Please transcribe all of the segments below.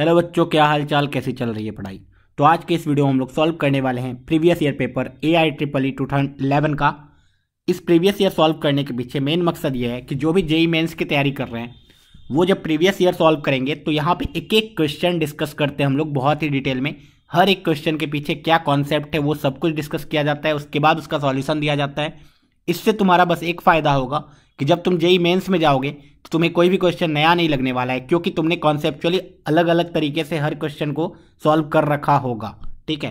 Hello बच्चों क्या हाल चाल कैसी चल रही है पढ़ाई तो आज के इस वीडियो में हम लोग सॉल्व करने वाले हैं previous year paper A I triple E two thousand eleven का इस प्रीवियस ईयर सॉल्व करने के पीछे मेन मकसद ये है कि जो भी जेई मेन्स e की तैयारी कर रहे हैं वो जब प्रीवियस ईयर सॉल्व करेंगे तो यहाँ पे एक एक क्वेश्चन डिस्कस करते हैं हम लोग बहुत ही डिटेल में हर एक क्वेश्चन के पीछे क्या कॉन्सेप्ट है वो सब कुछ डिस्कस किया जाता है उसके बाद उसका सॉल्यूशन दिया जाता है इससे तुम्हारा बस एक फ़ायदा होगा कि जब तुम जेई मेंस में जाओगे तो तुम्हें कोई भी क्वेश्चन नया नहीं लगने वाला है क्योंकि तुमने कॉन्सेप्चुअली अलग अलग तरीके से हर क्वेश्चन को सॉल्व कर रखा होगा ठीक है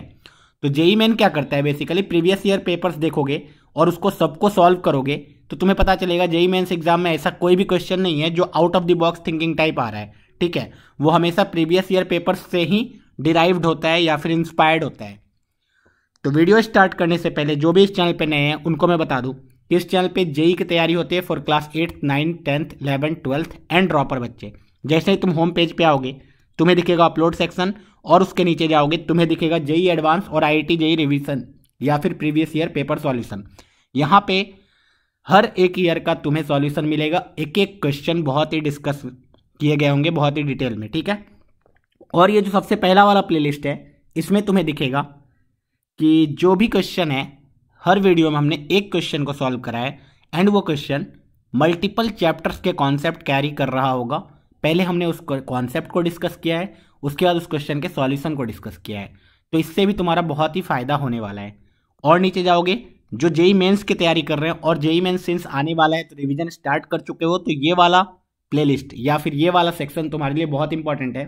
तो जेई मेन क्या करता है बेसिकली प्रीवियस ईयर पेपर्स देखोगे और उसको सबको सॉल्व करोगे तो तुम्हें पता चलेगा जेई मेन्स एग्जाम में ऐसा कोई भी क्वेश्चन नहीं है जो out of the box thinking type आ रहा है ठीक है वो हमेशा प्रीवियस ईयर पेपर्स से ही डिराइव्ड होता है या फिर इंस्पायर्ड होता है तो वीडियो स्टार्ट करने से पहले जो भी इस चैनल पर नए हैं उनको मैं बता दूँ इस चैनल पे जेई की तैयारी होती है for class eighth ninth tenth eleven twelfth and dropper बच्चे जैसे ही तुम होम पेज पे आओगे तुम्हें दिखेगा अपलोड सेक्शन और उसके नीचे जाओगे तुम्हें दिखेगा जेई एडवांस और आई जेई रिविजन या फिर प्रीवियस ईयर पेपर सॉल्यूशन यहाँ पे हर एक ईयर का तुम्हें सॉल्यूशन मिलेगा एक एक क्वेश्चन बहुत ही डिस्कस किए गए होंगे बहुत ही डिटेल में ठीक है और ये जो सबसे पहला वाला प्लेलिस्ट है इसमें तुम्हें दिखेगा कि जो भी क्वेश्चन है हर वीडियो में हमने एक क्वेश्चन को सॉल्व करा है एंड वो क्वेश्चन मल्टीपल चैप्टर्स के कॉन्सेप्ट कैरी कर रहा होगा पहले हमने उस कॉन्सेप्ट को डिस्कस किया है उसके बाद उस क्वेश्चन के सॉल्यूशन को डिस्कस किया है तो इससे भी तुम्हारा बहुत ही फायदा होने वाला है और नीचे जाओगे जो जेई मेन्स e e की तैयारी कर रहे हैं और जेई मेन्स सिंस आने वाला है तो रिविजन स्टार्ट कर चुके हो तो ये वाला प्लेलिस्ट या फिर ये वाला सेक्शन तुम्हारे लिए बहुत इंपॉर्टेंट है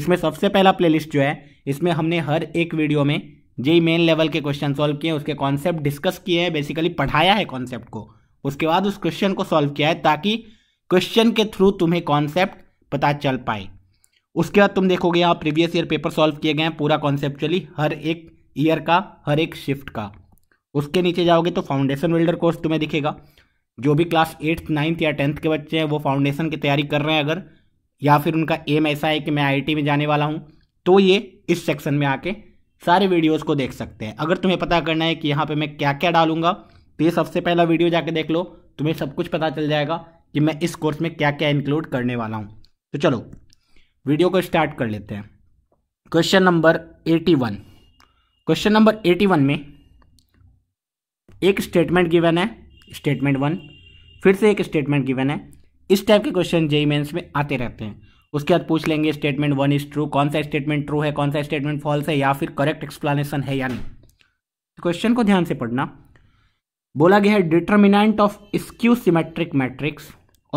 इसमें सबसे पहला प्लेलिस्ट जो है इसमें हमने हर एक वीडियो में जेई मेन लेवल के क्वेश्चन सॉल्व किए उसके कॉन्सेप्ट डिस्कस किए हैं बेसिकली पढ़ाया है कॉन्सेप्ट को उसके बाद उस क्वेश्चन को सॉल्व किया है ताकि क्वेश्चन के थ्रू तुम्हें कॉन्सेप्ट पता चल पाए उसके बाद तुम देखोगे यहाँ प्रीवियस ईयर पेपर सॉल्व किए गए हैं पूरा कॉन्सेप्चुअली हर एक ईयर का हर एक शिफ्ट का उसके नीचे जाओगे तो फाउंडेशन बिल्डर कोर्स तुम्हें दिखेगा जो भी क्लास एट्थ नाइन्थ या टेंथ के बच्चे हैं वो फाउंडेशन की तैयारी कर रहे हैं अगर या फिर उनका एम ऐसा है कि मैं आई में जाने वाला हूँ तो ये इस सेक्शन में आके सारे वीडियोस को देख सकते हैं अगर तुम्हें पता करना है कि यहाँ पे मैं क्या क्या डालूंगा तो ये सबसे पहला वीडियो जाके देख लो तुम्हें सब कुछ पता चल जाएगा कि मैं इस कोर्स में क्या क्या इंक्लूड करने वाला हूँ तो चलो वीडियो को स्टार्ट कर लेते हैं question number eighty one question number eighty one में एक स्टेटमेंट गिवन है स्टेटमेंट वन फिर से एक स्टेटमेंट गिवन है इस टाइप के क्वेश्चन जेई मेन्स में आते रहते हैं उसके बाद पूछ लेंगे स्टेटमेंट वन इज ट्रू कौन सा स्टेटमेंट ट्रू है कौन सा स्टेटमेंट फॉल्स है या फिर करेक्ट एक्सप्लेनेशन है या नहीं क्वेश्चन तो को ध्यान से पढ़ना बोला गया है determinant of skew symmetric matrix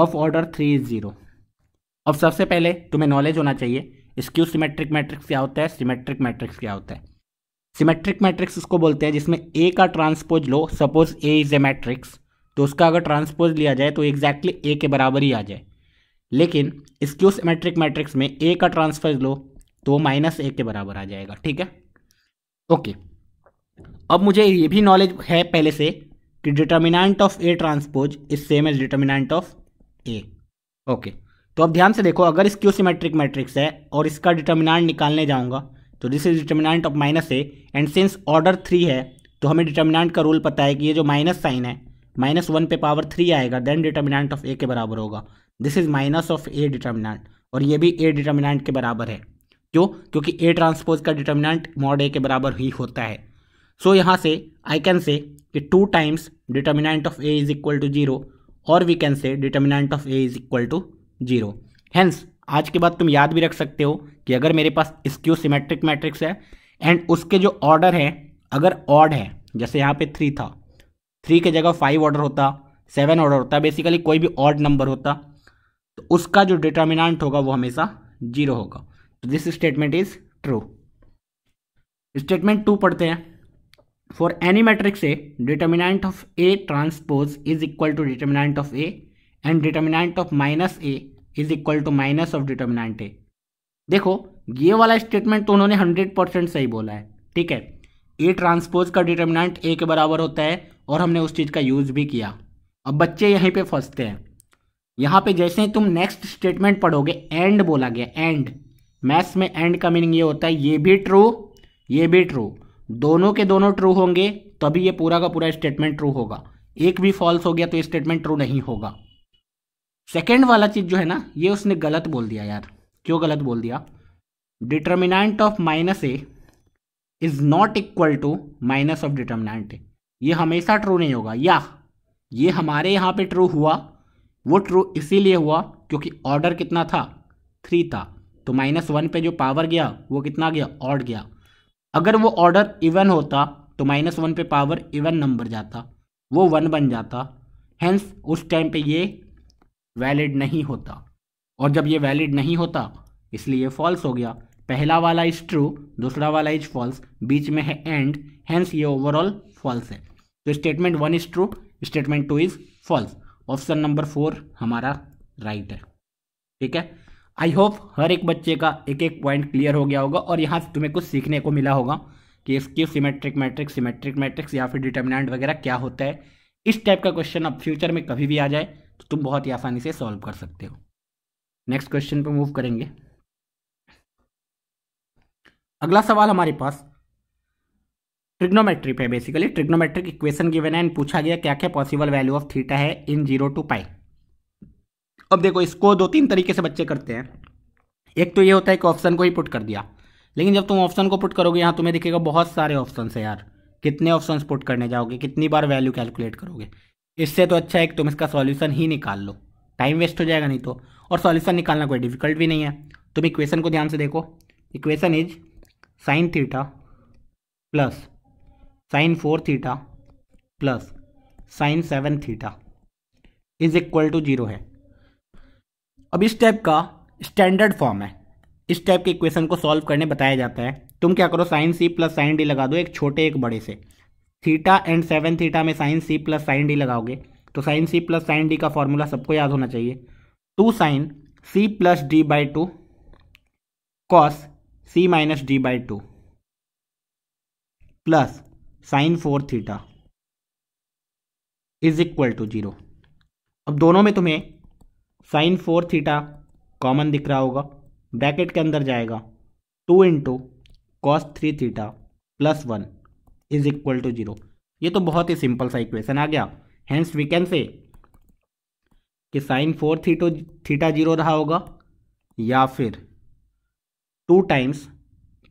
of order three is zero अब सबसे पहले तुम्हें नॉलेज होना चाहिए स्क्यू सिमेट्रिक मैट्रिक्स क्या होता है सिमेट्रिक मैट्रिक्स क्या होता है सिमेट्रिक मैट्रिक्स उसको बोलते हैं जिसमें ए का ट्रांसपोज लो suppose A is a matrix तो उसका अगर ट्रांसपोज लिया जाए तो एग्जैक्टली exactly ए के बराबर ही आ जाए लेकिन स्क्यू सिमेट्रिक मैट्रिक्स में ए का ट्रांसफर लो तो माइनस ए के बराबर आ जाएगा ठीक है ओके अब मुझे ये भी नॉलेज है पहले से कि determinant of A transpose is same as determinant of A okay तो अब ध्यान से देखो अगर इसक्यू सिमेट्रिक मैट्रिक्स है और इसका डिटर्मिनेंट निकालने जाऊंगा तो this is determinant of minus A and since order three है तो हमें डिटर्मिनेंट का रूल पता है कि ये जो माइनस साइन है माइनस वन पे पावर थ्री आएगा देन डिटर्मिनेंट ऑफ ए के बराबर होगा this is minus of A determinant और ये भी ए डिटर्मिनेंट के बराबर है क्यों क्योंकि ए ट्रांसपोज का डिटर्मिनेंट मॉड ए के बराबर ही होता है सो so, यहाँ से आई कैन से कि two times determinant of A is equal to zero और we can say determinant of A is equal to zero hence आज के बाद तुम याद भी रख सकते हो कि अगर मेरे पास स्क्यू सिमेट्रिक मैट्रिक्स है एंड उसके जो ऑर्डर हैं अगर ऑड है जैसे यहाँ पे थ्री था थ्री के जगह फाइव ऑर्डर होता सेवन ऑर्डर होता बेसिकली कोई भी ऑर्ड नंबर होता तो उसका जो डिटर्मिनाट होगा वो हमेशा जीरो होगा तो this statement is true statement two पढ़ते हैं for any matrix A determinant of A transpose is equal to determinant of A and determinant of minus A is equal to minus of determinant A देखो ये वाला statement तो उन्होंने hundred percent सही बोला है ठीक है ए ट्रांसपोज का डिटर्मिनेंट ए के बराबर होता है और हमने उस चीज़ का यूज़ भी किया अब बच्चे यहीं पे फंसते हैं यहाँ पे जैसे ही तुम नेक्स्ट स्टेटमेंट पढ़ोगे एंड बोला गया एंड मैथ्स में एंड का मीनिंग ये होता है ये भी ट्रू ये भी ट्रू दोनों के दोनों ट्रू होंगे तभी ये पूरा का पूरा स्टेटमेंट ट्रू होगा एक भी फॉल्स हो गया तो स्टेटमेंट ट्रू नहीं होगा सेकेंड वाला चीज़ जो है ना ये उसने गलत बोल दिया यार क्यों गलत बोल दिया determinant of minus A is not equal to minus of determinant ये हमेशा ट्रू नहीं होगा या ये हमारे यहाँ पे ट्रू हुआ वो ट्रू इसीलिए हुआ क्योंकि ऑर्डर कितना था थ्री था तो माइनस वन पे जो पावर गया वो कितना गया ऑड गया अगर वो ऑर्डर इवन होता तो माइनस वन पे पावर इवन नंबर जाता वो वन बन जाता हैंस उस टाइम पे ये वैलिड नहीं होता और जब ये वैलिड नहीं होता इसलिए फॉल्स हो गया पहला वाला इज ट्रू दूसरा वाला इज फॉल्स बीच में है एंड हैंस ये ओवरऑल फॉल्स है तो statement one is true statement two is false option number four हमारा राइट right है ठीक है आई होप हर एक बच्चे का एक एक पॉइंट क्लियर हो गया होगा और यहाँ से तुम्हें कुछ सीखने को मिला होगा कि इसकी सिमेट्रिक मैट्रिक्स सिमेट्रिक मैट्रिक्स या फिर डिटर्मिनेंट वगैरह क्या होता है इस टाइप का क्वेश्चन अब फ्यूचर में कभी भी आ जाए तो तुम बहुत ही आसानी से सॉल्व कर सकते हो नेक्स्ट क्वेश्चन पर मूव करेंगे अगला सवाल हमारे पास ट्रिग्नोमेट्री पे बेसिकली ट्रिग्नोमेट्रिक इक्वेशन गिवन है एंड पूछा गया क्या क्या पॉसिबल वैल्यू ऑफ थीटा है इन जीरो टू पाई अब देखो इसको दो तीन तरीके से बच्चे करते हैं एक तो ये होता है कि ऑप्शन को ही पुट कर दिया लेकिन जब तुम ऑप्शन को पुट करोगे यहाँ तुम्हें दिखेगा बहुत सारे ऑप्शन है यार कितने ऑप्शन पुट करने जाओगे कितनी बार वैल्यू कैलकुलेट करोगे इससे तो अच्छा है कि तुम इसका सॉल्यूशन ही निकाल लो टाइम वेस्ट हो जाएगा नहीं तो और सॉल्यूशन निकालना कोई डिफिकल्ट भी नहीं है तुम इक्वेशन को ध्यान से देखो equation is sine theta plus sine four theta plus sine seven theta is equal to zero है अब इस टाइप का स्टैंडर्ड फॉर्म है इस टाइप के इक्वेशन को सॉल्व करने बताया जाता है तुम क्या करो sine C plus sine D लगा दो एक छोटे एक बड़े से थीटा एंड सेवन थीटा में sine C plus sine D लगाओगे तो sine C plus sine D का फॉर्मूला सबको याद होना चाहिए two sine C plus D by two cos C minus D by two plus sine four theta is equal to zero अब दोनों में तुम्हें साइन फोर थीटा कॉमन दिख रहा होगा ब्रैकेट के अंदर जाएगा two into cos three theta plus one is equal to zero ये तो बहुत ही सिंपल सा इक्वेशन आ गया हैंस वी कैन से कि sine four theta theta zero रहा होगा या फिर two times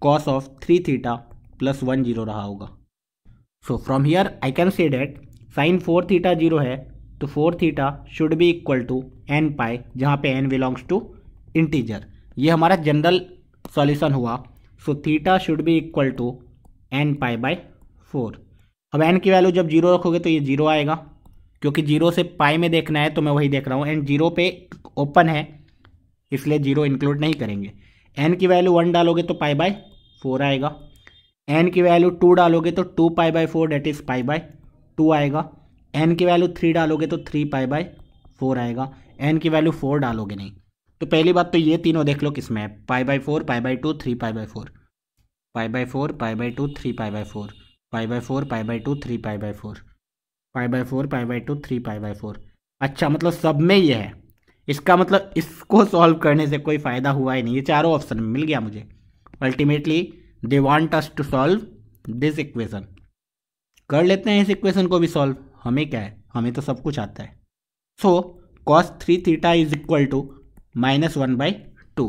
cos of three theta plus one zero रहा होगा so from here I can say that sine four theta zero है तो four theta should be equal to n pi जहाँ पे एन बिलोंग्स टू इंटीजर ये हमारा general solution हुआ so theta should be equal to n pi by four अब n की value जब जीरो रखोगे तो ये जीरो आएगा क्योंकि जीरो से पाई में देखना है तो मैं वही देख रहा हूँ एंड जीरो पे ओपन है इसलिए जीरो इंक्लूड नहीं करेंगे एन की वैल्यू वन डालोगे तो पाई बाय फोर आएगा एन की वैल्यू टू डालोगे तो two pi by four that is pi by two आएगा एन की वैल्यू थ्री डालोगे तो थ्री पाई बाय फोर आएगा एन की वैल्यू फोर डालोगे नहीं तो पहली बात तो ये तीनों देख लो किस में है pi by four pi by two three pi by four pi by four pi by two three pi by four pi by four pi by two three pi by four pi by four pi by two three pi by four अच्छा मतलब सब में ये है इसका मतलब इसको solve करने से कोई फ़ायदा हुआ ही नहीं ये चारों ऑप्शन मिल गया मुझे ultimately they want us to solve this equation कर लेते हैं इस इक्वेशन को भी सॉल्व हमें क्या है हमें तो सब कुछ आता है so cos three theta is equal to minus one by two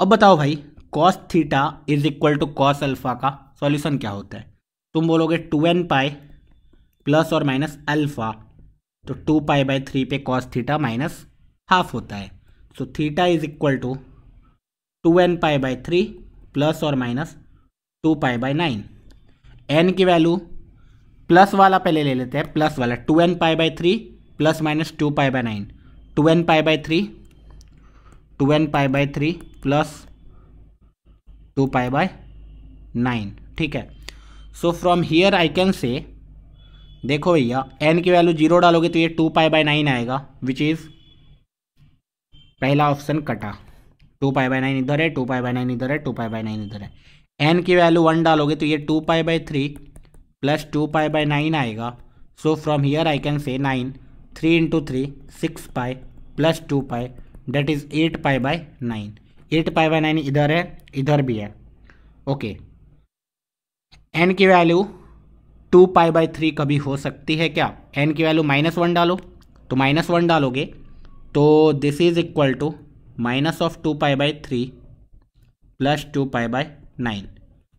अब बताओ भाई cos theta is equal to cos alpha का सॉल्यूशन क्या होता है तुम बोलोगे टू एन पाई प्लस और माइनस अल्फा तो टू पाई बाई थ्री पे कॉस थीटा माइनस हाफ होता है so theta is equal to two n pi by three plus और minus two pi by nine n की value plus वाला पहले ले लेते हैं प्लस वाला two n pi by three plus minus two pi by nine two n pi by three two n pi by three plus two pi by nine ठीक है so from here I can say देखो भैया N की value zero डालोगे तो ये two pi by nine आएगा which is पहला ऑप्शन कटा टू पाई बाय नाइन इधर है टू पाई बाय नाइन इधर है टू पाई बाय नाइन इधर है एन की वैल्यू वन डालोगे तो ये two pi by three plus two pi by nine आएगा so from here I can say nine three into three six pi plus two pi that is eight pi by nine eight pi by nine इधर है इधर भी है okay n की value two pi by three कभी हो सकती है क्या एन की वैल्यू माइनस वन डालो तो माइनस वन डालोगे तो this is equal to minus of two pi by three plus two pi by nine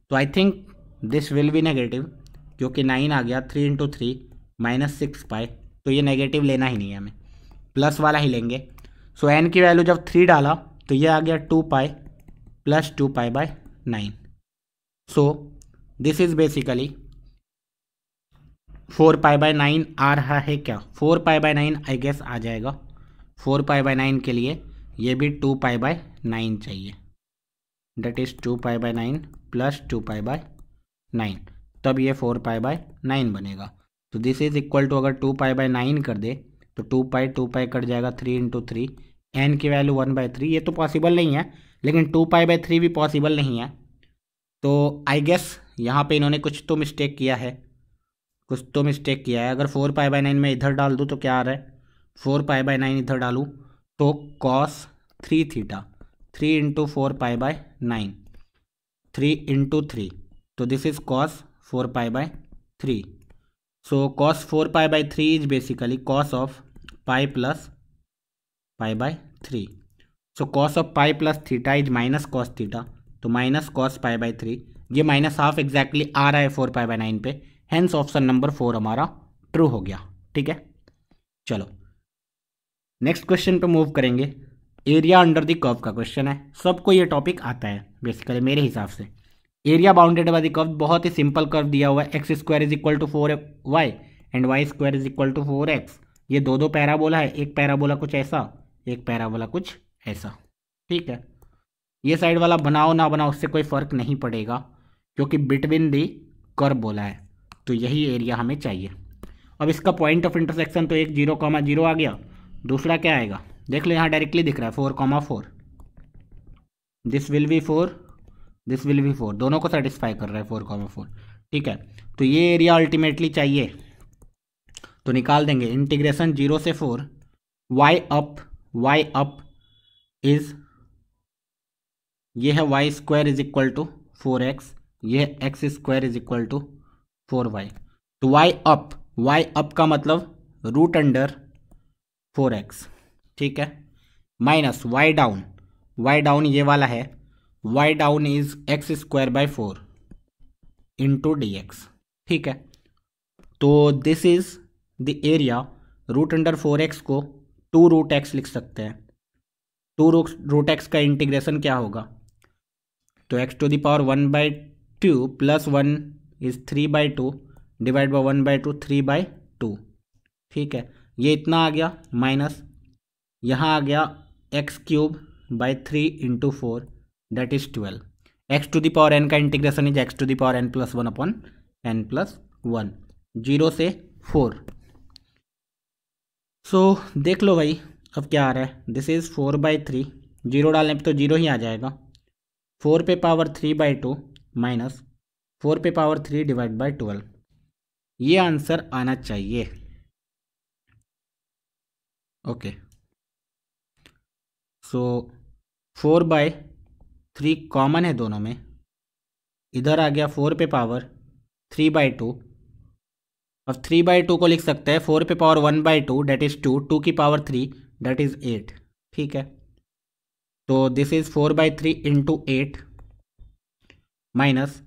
तो I think this will be negative क्योंकि नाइन आ गया three into three minus six pi तो ये नेगेटिव लेना ही नहीं है हमें प्लस वाला ही लेंगे सो so, एन की वैल्यू जब थ्री डाला तो ये आ गया two pi plus two pi by nine so this is basically four pi by nine आ रहा है क्या four pi by nine I guess आ जाएगा फोर पाई बाय नाइन के लिए ये भी टू पाई बाय नाइन चाहिए that is two pi by nine plus two pi by nine तब ये फोर पाई बाय नाइन बनेगा तो दिस इज़ इक्वल टू अगर टू पाई बाय नाइन कर दे तो टू पाई टू पाई कट जाएगा थ्री इंटू थ्री एन की वैल्यू वन बाय थ्री ये तो पॉसिबल नहीं है लेकिन टू पाई बाय थ्री भी पॉसिबल नहीं है तो आई गेस यहाँ पे इन्होंने कुछ तो मिस्टेक किया है कुछ तो मिस्टेक किया है अगर फोर पाई बाई नाइन में इधर डाल दूँ तो क्या आ रहा है फोर पाई बाई नाइन इधर डालूँ तो cos three theta three into four pi by nine three into three तो this is cos four pi by three so cos four pi by three is basically cos of pi plus pi by three so cos of pi plus theta is minus cos theta तो minus cos pi by three ये minus half exactly आ रहा है four pi by nine पे hence option number four हमारा true हो गया ठीक है चलो नेक्स्ट क्वेश्चन पे मूव करेंगे एरिया अंडर द कर्व का क्वेश्चन है सबको ये टॉपिक आता है बेसिकली मेरे हिसाब से area bounded by the curve बहुत ही सिंपल कर्व दिया हुआ है x square is equal to four y and y square is equal to four x ये दो दो पैराबोला है एक पैराबोला कुछ ऐसा एक पैराबोला कुछ ऐसा ठीक है ये साइड वाला बनाओ ना बनाओ उससे कोई फर्क नहीं पड़ेगा क्योंकि बिटवीन दी कर्व बोला है तो यही एरिया हमें चाहिए अब इसका पॉइंट ऑफ इंटरसेक्शन तो एक जीरो कॉमा जीरो आ गया दूसरा क्या आएगा देख लो यहाँ डायरेक्टली दिख रहा है four comma four this will be four this will be four दोनों को सेटिस्फाई कर रहा है फोर कॉमा फोर ठीक है तो ये एरिया अल्टीमेटली चाहिए तो निकाल देंगे इंटीग्रेशन जीरो से four y up y up is ये है y square is equal to four x ये x square is equal to four y तो वाई अप वाई अप का मतलब रूट अंडर फोर एक्स ठीक है minus y down y down ये वाला है y down is x square by four into d x ठीक है तो this is the area root under four x को टू रूट एक्स लिख सकते हैं टू रूट एक्स का इंटीग्रेशन क्या होगा तो x to the power one by two plus one is three by two divide by one by two three by two ठीक है ये इतना आ गया माइनस यहाँ आ गया x cube by three into four that is twelve x to the power n का integration is x to the power n plus one upon n plus one zero से फोर सो so, देख लो भाई अब क्या आ रहा है this is four by three zero डालने पे तो जीरो ही आ जाएगा फोर पे power three by two minus four पे power three divide by twelve ये आंसर आना चाहिए okay so four by three common है दोनों में इधर आ गया फोर पे पावर थ्री बाय टू अब थ्री बाय टू को लिख सकते हैं फोर पे power one by two that is two two की power three that is eight ठीक है तो this is four by three into eight minus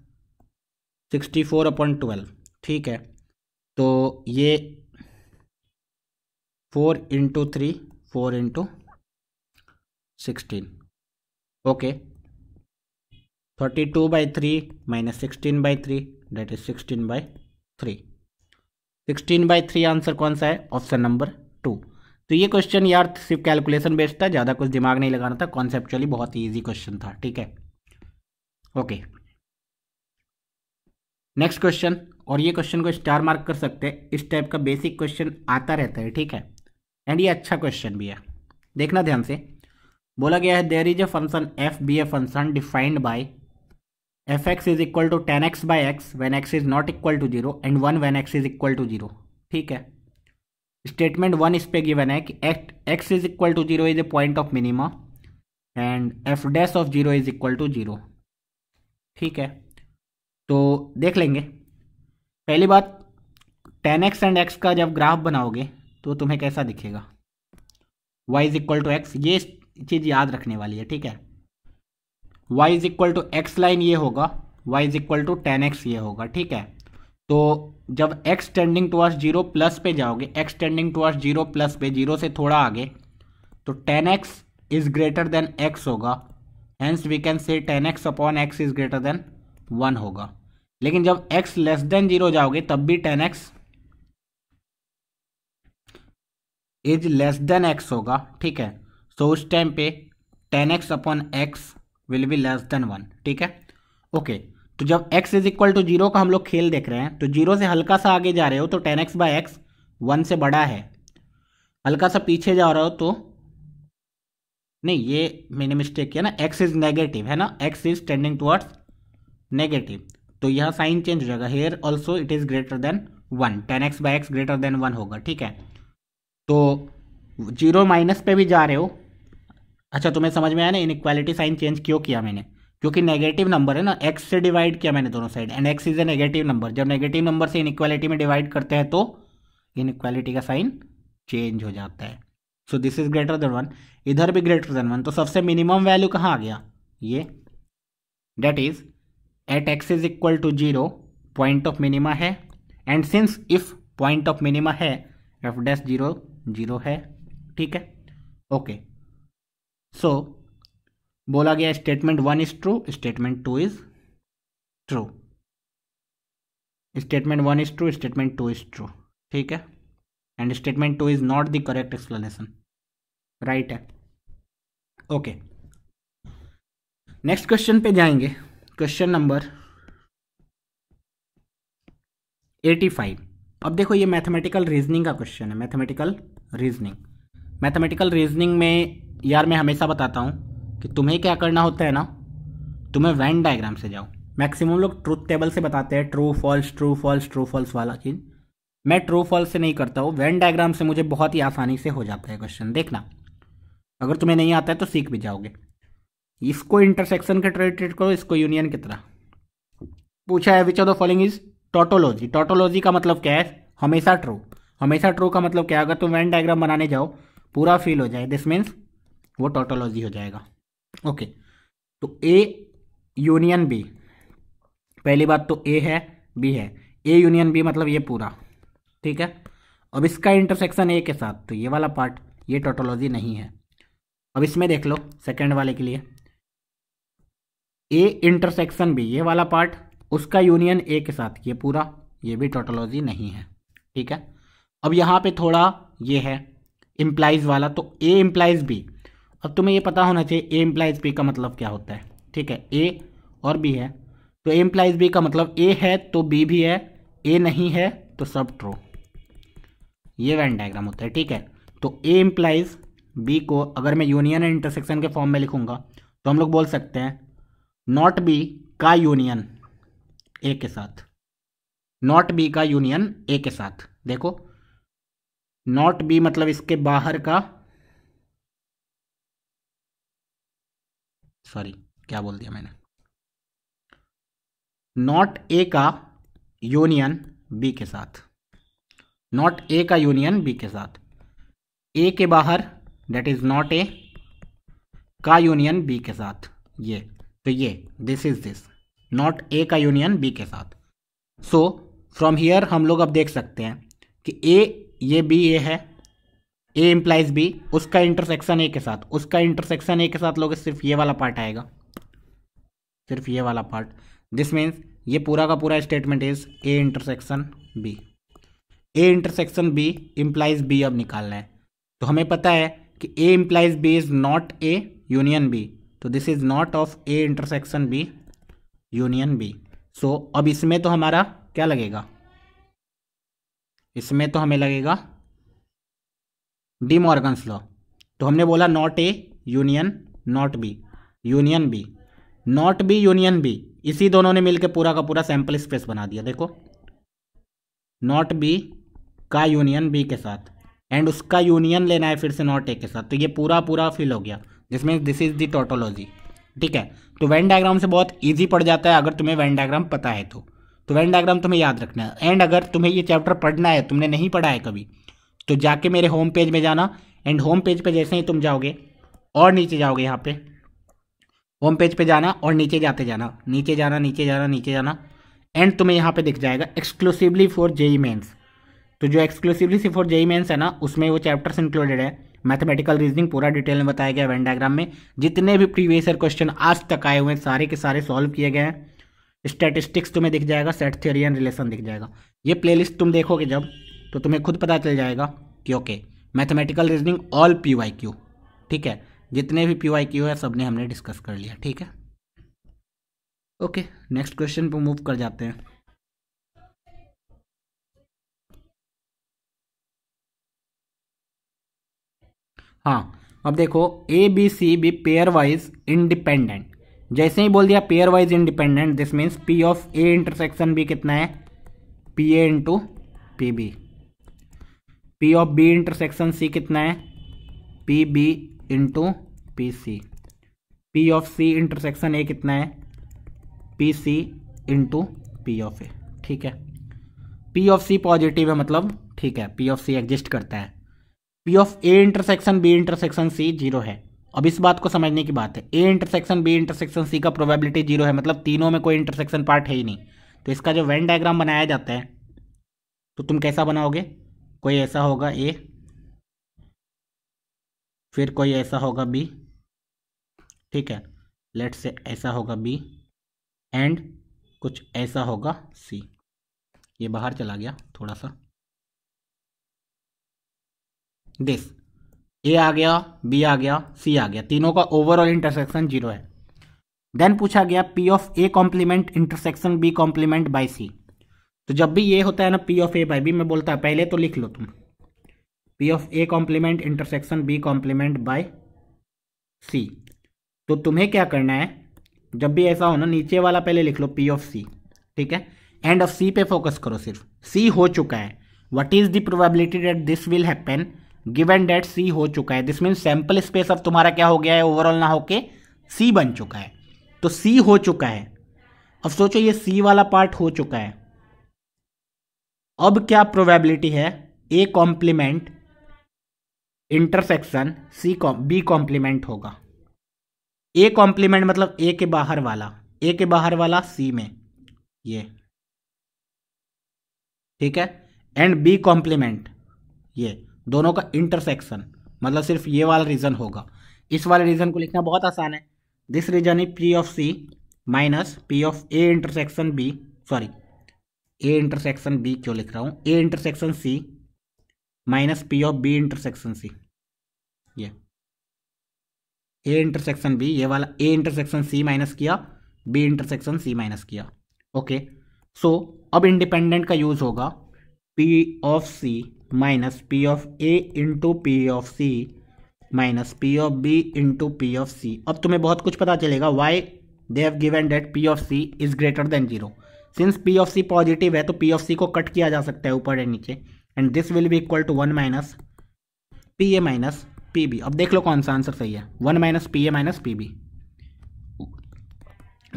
sixty four upon twelve ठीक है तो ये four into three four into sixteen okay thirty two by three minus sixteen by three that is sixteen by three sixteen by three answer कौन सा है option number to तो ये question यार सिर्फ कैलकुलेशन बेस्ड था ज़्यादा कुछ दिमाग नहीं लगाना था कॉन्सेप्चुअली बहुत ही ईजी क्वेश्चन था ठीक है ओके नेक्स्ट क्वेश्चन और ये क्वेश्चन को स्टार मार्क कर सकते हैं इस टाइप का बेसिक क्वेश्चन आता रहता है ठीक है एंड ये अच्छा क्वेश्चन भी है देखना ध्यान से बोला गया है there is a function f be a function defined by f x is equal to tan x by x when x is not equal to zero and one when x is equal to zero ठीक है statement one इस पे given है कि x is equal to zero is a point of minima and f dash of zero is equal to zero ठीक है तो देख लेंगे पहली बात टेन एक्स एंड एक्स का जब ग्राफ बनाओगे तो तुम्हें कैसा दिखेगा y is equal to x ये चीज़ याद रखने वाली है ठीक है y is equal to x line ये होगा y is equal to tan x ये होगा ठीक है तो जब x tending towards zero plus पे जाओगे x tending towards zero plus पे जीरो से थोड़ा आगे तो ten x is greater than x होगा hence we can say tan x upon x is greater than one होगा लेकिन जब x लेस देन जीरो जाओगे तब भी ten x is less than x होगा ठीक है सो so उस टाइम पे ten x upon x will be less than one ठीक है ओके okay. तो जब x is equal to zero का हम लोग खेल देख रहे हैं तो जीरो से हल्का सा आगे जा रहे हो तो ten x by x one से बड़ा है हल्का सा पीछे जा रहे हो तो नहीं ये मैंने मिस्टेक किया ना x इज नेगेटिव है ना x is tending towards negative तो यह साइन चेंज हो जाएगा here also it is greater than one ten x by x greater than one होगा ठीक है तो जीरो माइनस पे भी जा रहे हो अच्छा तुम्हें समझ में आया ना इन इक्वालिटी साइन चेंज क्यों किया मैंने क्योंकि नेगेटिव नंबर है ना एक्स से डिवाइड किया मैंने दोनों side and x is a negative number जब नेगेटिव नंबर से इक्वालिटी में डिवाइड करते हैं तो इक्वालिटी का साइन चेंज हो जाता है so this is greater than one इधर भी ग्रेटर देन वन तो सबसे मिनिमम वैल्यू कहाँ आ गया ये that is at x is equal to zero point of minima है and since if point of minima है एफ डैश जीरो जीरो है ठीक है ओके सो बोला गया statement one is true statement two is true statement one is true statement two is true ठीक है and statement two is not the correct explanation right है okay next question पे जाएंगे क्वेश्चन नंबर एटी फाइव अब देखो ये mathematical reasoning का question है मैथमेटिकल रीजनिंग मैथमेटिकल रीजनिंग में यार मैं हमेशा बताता हूँ कि तुम्हें क्या करना होता है ना तुम्हें वैन डायग्राम से जाओ मैक्सिमम लोग ट्रूथ टेबल से बताते हैं true false true false true false वाला चीज़ मैं ट्रू फॉल्स से नहीं करता हूँ वैन डायग्राम से मुझे बहुत ही आसानी से हो जाता है क्वेश्चन देखना अगर तुम्हें नहीं आता है तो सीख भी जाओगे इसको इंटरसेक्शन के ट्रेड करो इसको यूनियन कितना पूछा है which of the following is tautology tautology का मतलब क्या है हमेशा ट्रू हमेशा ट्रू का मतलब क्या है अगर तुम वैन डायग्राम बनाने जाओ पूरा फील हो जाए दिस मीन्स वो टोटोलॉजी हो जाएगा ओके तो ए यूनियन बी पहली बात तो ए है बी है ए यूनियन बी मतलब ये पूरा ठीक है अब इसका इंटरसेक्शन ए के साथ तो ये वाला पार्ट ये टोटोलॉजी नहीं है अब इसमें देख लो सेकेंड वाले के लिए ए इंटरसेक्शन बी ये वाला पार्ट उसका यूनियन ए के साथ ये पूरा ये भी टोटोलॉजी नहीं है ठीक है अब यहाँ पे थोड़ा ये है इम्प्लाइज वाला तो ए इम्प्लाइज बी अब तुम्हें ये पता होना चाहिए ए इम्प्लाइज बी का मतलब क्या होता है ठीक है ए और बी है तो ए इम्प्लाइज बी का मतलब ए है तो बी भी है ए नहीं है तो सब ट्रू ये वैन डायग्राम होता है ठीक है तो ए इम्प्लाइज बी को अगर मैं यूनियन एंड इंटरसेक्शन के फॉर्म में लिखूंगा तो हम लोग बोल सकते हैं नॉट बी का यूनियन ए के साथ नॉट बी का यूनियन ए के साथ देखो नॉट बी मतलब इसके बाहर का सॉरी क्या बोल दिया मैंने नॉट ए का यूनियन बी के साथ नॉट ए का यूनियन बी के साथ ए के बाहर डेट इज नॉट ए का यूनियन बी के साथ ये तो ये this is this not A का यूनियन बी के साथ सो फ्रॉम हियर हम लोग अब देख सकते हैं कि ए ये बी ए है ए इम्प्लाइज बी उसका इंटरसेक्शन ए के साथ उसका इंटरसेक्शन ए के साथ लोग सिर्फ ये वाला पार्ट आएगा सिर्फ ये वाला पार्ट दिस मीन्स ये पूरा का पूरा statement is A intersection B A intersection B implies B अब निकालना है तो हमें पता है कि A implies B is not A union B तो this is not of A intersection B union B so अब इसमें तो हमारा क्या लगेगा इसमें तो हमें लगेगा डी मॉर्गन्स लॉ तो हमने बोला not A union not B union B not B union B इसी दोनों ने मिलकर पूरा का पूरा सैंपल स्पेस बना दिया देखो नॉट बी का यूनियन बी के साथ एंड उसका यूनियन लेना है फिर से नॉट ए के साथ तो ये पूरा पूरा फिल हो गया this means this is the tautology ठीक है तो वैन डायग्राम से बहुत ईजी पड़ जाता है अगर तुम्हें वैन डायग्राम पता है तो तो वैन डायग्राम तुम्हें याद रखना है एंड अगर तुम्हें ये चैप्टर पढ़ना है तुमने नहीं पढ़ा है कभी तो जाके मेरे होम पेज में जाना एंड होम पेज पे जैसे ही तुम जाओगे और नीचे जाओगे यहाँ पे होम पेज पे जाना और नीचे जाते जाना नीचे जाना नीचे जाना नीचे जाना एंड तुम्हें यहाँ पे दिख जाएगा एक्सक्लूसिवली फॉर जेई मेन्स तो जो एक्सक्लूसिवली फॉर जेई मेन्स है ना उसमें वो चैप्टर्स इंक्लूडेड है मैथमेटिकल रीजनिंग पूरा डिटेल में बताया गया वेन डायग्राम में जितने भी प्रीवियस ईयर क्वेश्चन आज तक आए हुए हैं सारे के सारे सॉल्व किए गए हैं स्टैटिस्टिक्स तुम्हें दिख जाएगा सेट थियोरी एंड रिलेशन दिख जाएगा ये प्लेलिस्ट तुम देखोगे जब तो तुम्हें खुद पता चल जाएगा कि okay mathematical reasoning all P Q ठीक है जितने भी पी वाई क्यू है सब ने हमने डिस्कस कर लिया ठीक है ओके नेक्स्ट क्वेश्चन पर मूव कर जाते हैं हाँ अब देखो A B C be pairwise independent जैसे ही बोल दिया pairwise independent this means P of A intersection B कितना है P A into P B P of B intersection C कितना है P B into P C P of C intersection A कितना है P C into P of A ठीक है P of C positive है मतलब ठीक है पी ऑफ सी एग्जिस्ट करता है P of A intersection B intersection C zero है अब इस बात को समझने की बात है A intersection B intersection C का प्रोबेबिलिटी जीरो है मतलब तीनों में कोई इंटरसेक्शन पार्ट है ही नहीं तो इसका जो वेन डायग्राम बनाया जाता है तो तुम कैसा बनाओगे कोई ऐसा होगा ए फिर कोई ऐसा होगा बी ठीक है लेट से ऐसा होगा बी एंड कुछ ऐसा होगा सी ये बाहर चला गया थोड़ा सा दिस ए आ गया बी आ गया सी आ गया तीनों का ओवरऑल इंटरसेक्शन जीरो है देन पूछा गया P of A complement intersection B complement by C तो जब भी ये होता है ना P of A by B में बोलता है पहले तो लिख लो तुम P of A complement intersection B complement by C तो तुम्हें क्या करना है जब भी ऐसा हो ना नीचे वाला पहले लिख लो पी ऑफ सी ठीक है एंड ऑफ सी पे फोकस करो सिर्फ सी हो चुका है what is the probability that this will happen given that C हो चुका है दिस मीन सैंपल स्पेस अब तुम्हारा क्या हो गया है ओवरऑल ना होके सी बन चुका है तो सी हो चुका है अब सोचो ये सी वाला पार्ट हो चुका है अब क्या प्रोबेबिलिटी है ए कॉम्प्लीमेंट इंटरसेक्शन सी कॉम बी कॉम्प्लीमेंट होगा ए कॉम्प्लीमेंट मतलब ए के बाहर वाला ए के बाहर वाला सी में ये ठीक है एंड बी कॉम्प्लीमेंट ये दोनों का इंटरसेक्शन मतलब सिर्फ ये वाला रीज़न होगा इस वाले रीज़न को लिखना बहुत आसान है this region is P of C minus P of A intersection B sorry A intersection B क्यों लिख रहा हूँ A intersection C minus P of B intersection C ये ए इंटरसेक्शन बी ये वाला ए इंटरसेक्शन सी माइनस किया B intersection C minus किया okay so so, अब इंडिपेंडेंट का यूज़ होगा P of C minus P of A into P of C minus P of B into P of C अब तुम्हें बहुत कुछ पता चलेगा why they have given that P of C is greater than zero since P of C positive है तो p of सी को cut किया जा सकता है ऊपर या नीचे and this will be equal to one minus P A minus P B अब देख लो कौन सा आंसर सही है one minus P A minus P B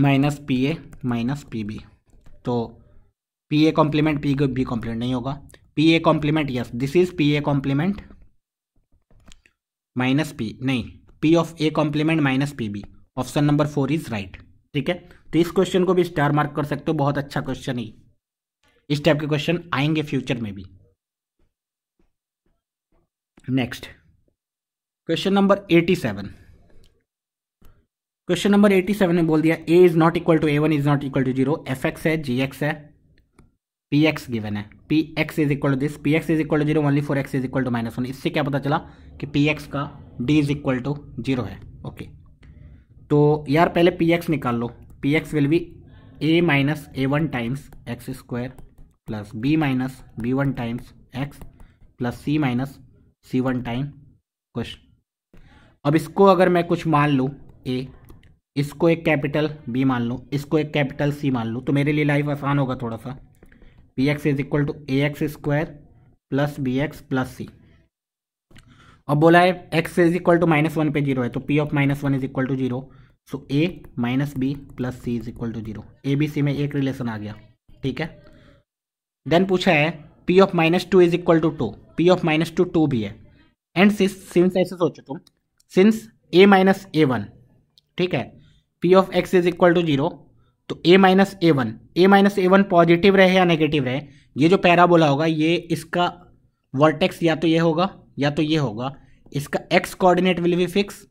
minus P A minus P B तो P A complement P B complement नहीं होगा P A complement yes this is P A complement minus P नहीं P of A complement minus P B option number four is right ठीक है तो इस question को भी स्टार मार्क कर सकते हो बहुत अच्छा क्वेश्चन है इस टाइप के क्वेश्चन आएंगे फ्यूचर में भी next question number eighty seven question number eighty seven में बोल दिया a is not equal to a one is not equal to zero f x है जी एक्स है पी एक्स गिवन है p x is equal to this p x is equal to zero only for x is equal to minus one इससे क्या पता चला कि p x का D is equal to zero है okay तो यार पहले पी एक्स निकाल लो p x will be a minus a one times x square plus b minus b one times x plus c minus c one time कुछ अब इसको अगर मैं कुछ मान लूँ ए इसको एक कैपिटल बी मान लूँ इसको एक कैपिटल सी मान लूँ तो मेरे लिए लाइफ आसान होगा थोड़ा सा p x is equal to a x square plus b x plus c अब बोला है x is equal to minus one पे जीरो है तो p of minus one is equal to zero so a minus b plus c is equal to zero a B c में एक relation आ गया ठीक है देन पूछा है P of minus two is equal to two p of minus two two भी है and since ऐसे सोचो तुम since a minus a one ठीक है P of x is equal to zero तो a minus a one a minus a one positive रहे या नेगेटिव रहे ये जो पैराबोला होगा ये इसका वर्टेक्स या तो ये होगा या तो ये होगा इसका x coordinate will be fix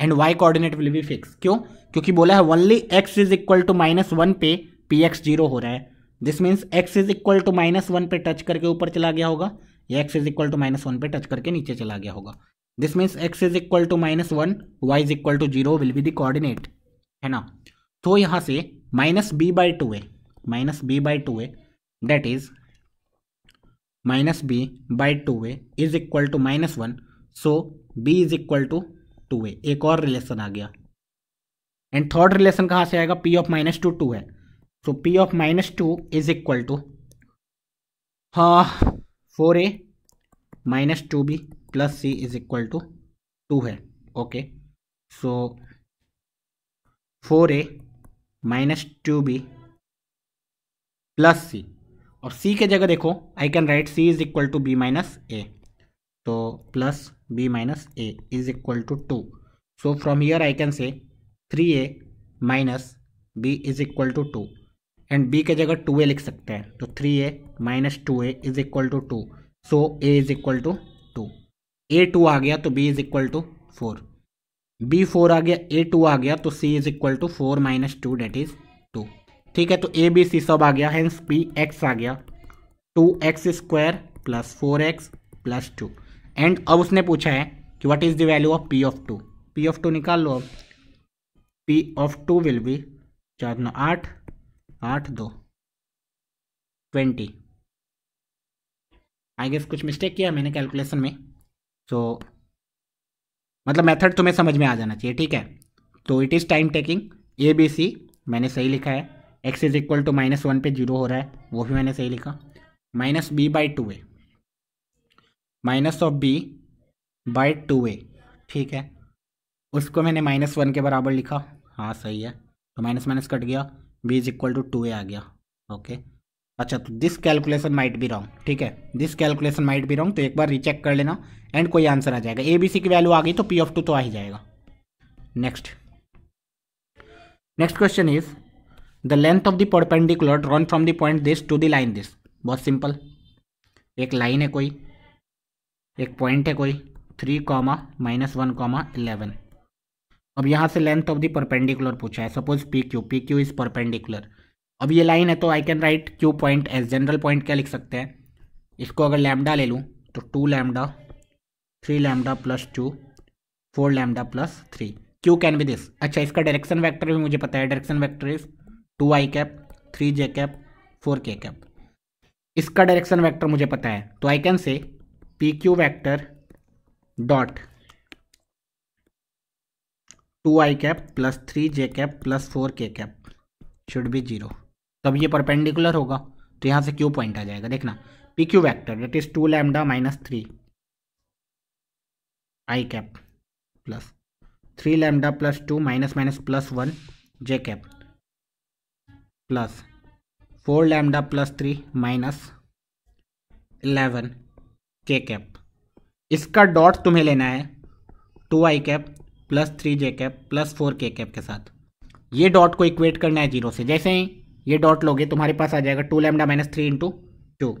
and y coordinate will be fix क्यों क्योंकि बोला है only x is equal to minus one पे पी एक्स जीरो हो रहा है this means x is equal to minus one पे टच करके ऊपर चला गया होगा या x is equal to minus one पे टच करके नीचे चला गया होगा this means x is equal to minus one Y is equal to zero will be the coordinate है ना तो यहाँ से minus two a minus b minus two a 2a is minus b b two a is equal to minus one so b is equal to two a एक और relation आ गया and third relation कहाँ से आएगा p of minus two two है so p of minus two is equal to हाँ four a minus two b plus c is equal to two है okay so four a minus two b plus c और सी के जगह देखो I can write c is equal to b minus a तो plus b minus A is equal to two so from here I can से three a minus b is equal to two and b के जगह two a लिख सकते हैं तो three a minus two a is equal to two so a is equal to two a two आ गया तो b is equal to four b four आ गया ए टू आ गया तो c is equal to four minus two that is two ठीक है तो ए बी सी सब आ गया हैंस पी एक्स आ गया two x square plus four x plus two and अब उसने पूछा है कि what is the value of p of two p of two निकाल लो अब p of two will be चार नौ आठ आठ दो ट्वेंटी आई गेस कुछ मिस्टेक किया मैंने कैलकुलेशन में सो so, मतलब मेथड तुम्हें समझ में आ जाना चाहिए ठीक है तो it is time taking a B c मैंने सही लिखा है x is equal to minus one पे जीरो हो रहा है वो भी मैंने सही लिखा minus b by two a minus of b by two a ठीक है उसको मैंने माइनस वन के बराबर लिखा हाँ सही है तो माइनस माइनस कट गया b is equal to two a आ गया ओके अच्छा तो this calculation might be wrong ठीक है this calculation might be wrong तो एक बार रिचेक कर लेना एंड कोई आंसर आ जाएगा ए बी सी की वैल्यू आ गई तो पी ऑफ टू तो आ ही जाएगा next next question is the length of the perpendicular drawn from the point this to the line this बहुत सिंपल एक लाइन है कोई एक पॉइंट है कोई three comma minus one comma eleven अब यहाँ से लेंथ ऑफ द परपेंडिकुलर पूछा है suppose p q p q is perpendicular अब ये लाइन है तो I can write q point as general point क्या लिख सकते हैं इसको अगर लैमडा ले लूँ तो two lambda three lambda plus two four lambda plus three q can be this अच्छा इसका डायरेक्शन वैक्टर भी मुझे पता है direction vector is two i cap three j cap four k cap इसका डायरेक्शन वैक्टर मुझे पता है तो I can say p q vector dot two i cap plus three j cap plus four k cap should be zero तब ये perpendicular होगा तो यहाँ से क्यू पॉइंट आ जाएगा देखना p q vector that is two lambda minus three i cap plus three lambda plus two minus minus plus one j cap plus four lambda plus three minus eleven k cap इसका dot तुम्हें लेना है two i cap plus three j cap plus four k cap के साथ ये dot को equate करना है जीरो से जैसे ही ये डॉट लोगे तुम्हारे पास आ जाएगा two lambda minus three into two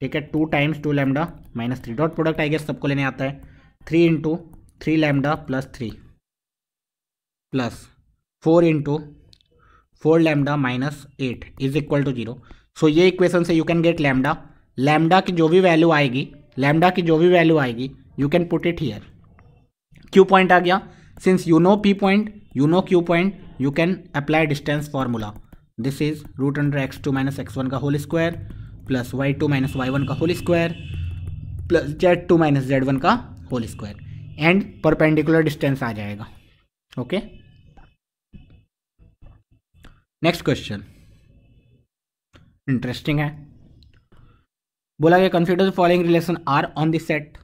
ठीक है two times two lambda minus three dot product आई सबको लेने आता है three into three lambda plus three plus four into four lambda minus eight is equal to zero so ये equation से you can get lambda lambda की जो भी वैल्यू आएगी लेमडा की जो भी वैल्यू आएगी you can put it here q point आ गया since you know p point you know q point you can apply distance formula this is root under x two minus x one का whole square plus y two minus y one का whole square plus z two minus z one का whole square and perpendicular distance आ जाएगा okay next question interesting है बोला गया consider the following relation r on the set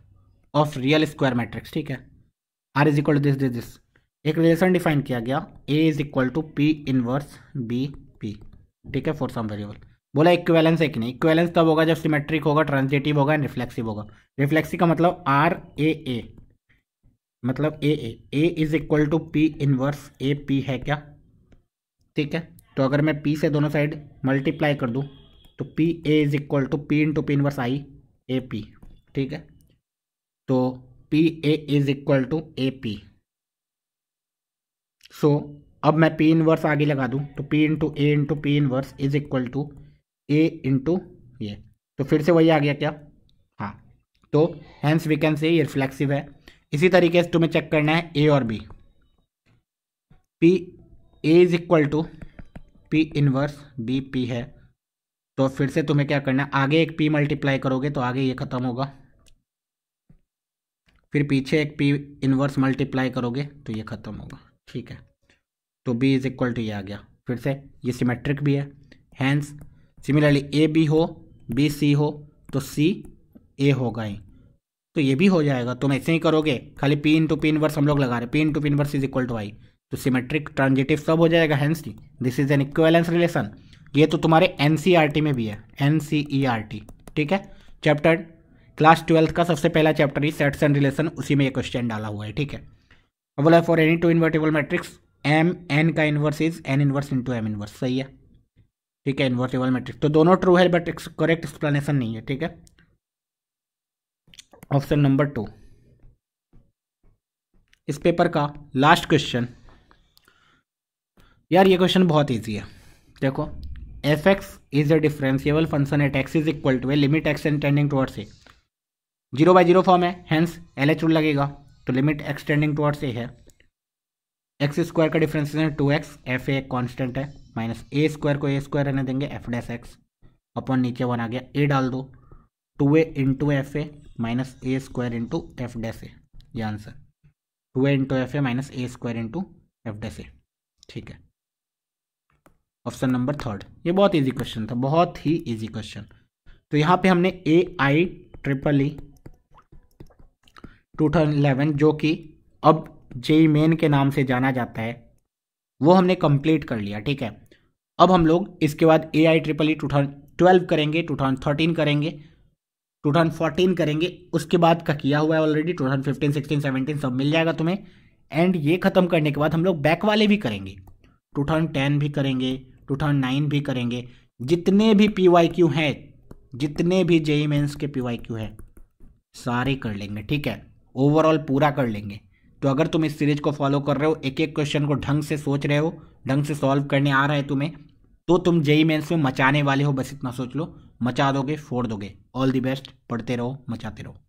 of real square matrix ठीक है r is equal to this this this एक relation define किया गया a is equal to p inverse b p ठीक है फॉर सम वेरिएबल बोला इक्वेलेंस है कि नहीं इक्वेलेंस तब होगा जब सिमेट्रिक होगा ट्रांसलेटिव होगा एंड रिफ्लेक्सिव होगा रिफ्लेक्सिव का मतलब आर ए ए मतलब a a a is equal to p inverse a p है क्या ठीक है तो अगर मैं पी से दोनों साइड मल्टीप्लाई कर दूँ तो P a is equal to p into p inverse i a p ठीक है तो P a is equal to a p so अब मैं पी इनवर्स आगे लगा दूं तो p into a into p inverse is equal to a into ये तो फिर से वही आ गया क्या हाँ तो हैंस वी कैन से ये रिफ्लेक्सिव है इसी तरीके से तुम्हें चेक करना है ए और b p a is equal to p inverse b p है तो फिर से तुम्हें क्या करना है आगे एक पी मल्टीप्लाई करोगे तो आगे ये खत्म होगा फिर पीछे एक पी इनवर्स मल्टीप्लाई करोगे तो ये खत्म होगा ठीक है तो बी इज इक्वल टू ये आ गया फिर से ये सिमेट्रिक भी है हैंस सिमिलरली ए बी हो बी सी हो तो सी ए होगा ही तो ये भी हो जाएगा तुम तो ऐसे ही करोगे खाली p into p inverse हम लोग लगा रहे p into p inverse is equal to i तो सिमेट्रिक ट्रांजिटिव सब हो जाएगा hence this is an equivalence relation ये तो तुम्हारे एन e में भी है एन e ठीक है चैप्टर क्लास ट्वेल्थ का सबसे पहला चैप्टर ही सेट्स एंड रिलेशन उसी में ये क्वेश्चन डाला हुआ है ठीक है बोला for any two invertible matrix m n का inverse is n inverse into m inverse सही है ठीक है इन्वर्टेबल मैट्रिक्स तो दोनों ट्रू है बट करेक्ट एक्सप्लेनेशन नहीं है ठीक है ऑप्शन नंबर टू इस पेपर का लास्ट क्वेश्चन यार ये क्वेश्चन बहुत इजी है देखो f x is a differentiable function at x is equal to a limit x and tending towards a zero by zero form है हैंस एल एच लगेगा तो limit x tending towards a है x square का differentiation है two x f a constant है minus a square को a square रहने देंगे एफ डैस एक्स अपन नीचे वन आ गया ए डाल दो two a into f a minus a square into f dash a ये answer two a into f a minus a square into f dash a ठीक है option number third ये बहुत easy question था बहुत ही easy question तो यहाँ पे हमने A I triple E two thousand eleven जो कि अब जेई मेन के नाम से जाना जाता है वो हमने कंप्लीट कर लिया ठीक है अब हम लोग इसके बाद A I triple E two thousand twelve करेंगे टू थाउजेंड थर्टीन करेंगे टू थाउजेंड फोर्टीन करेंगे उसके बाद का किया हुआ है already two thousand fifteen sixteen seventeen सब मिल जाएगा तुम्हें एंड ये खत्म करने के बाद हम लोग बैक वाले भी करेंगे टू थाउजेंड टेन भी करेंगे टू थाउजेंड नाइन भी करेंगे जितने भी पी वाई क्यू हैं जितने भी जेई मेन्स के पी वाई क्यू हैं सारे कर लेंगे ठीक है ओवरऑल पूरा कर लेंगे तो अगर तुम इस सीरीज को फॉलो कर रहे हो एक एक क्वेश्चन को ढंग से सोच रहे हो ढंग से सॉल्व करने आ रहा है तुम्हें तो तुम जेई मेन्स में मचाने वाले हो बस इतना सोच लो मचा दोगे फोड़ दोगे ऑल दी बेस्ट पढ़ते रहो मचाते रहो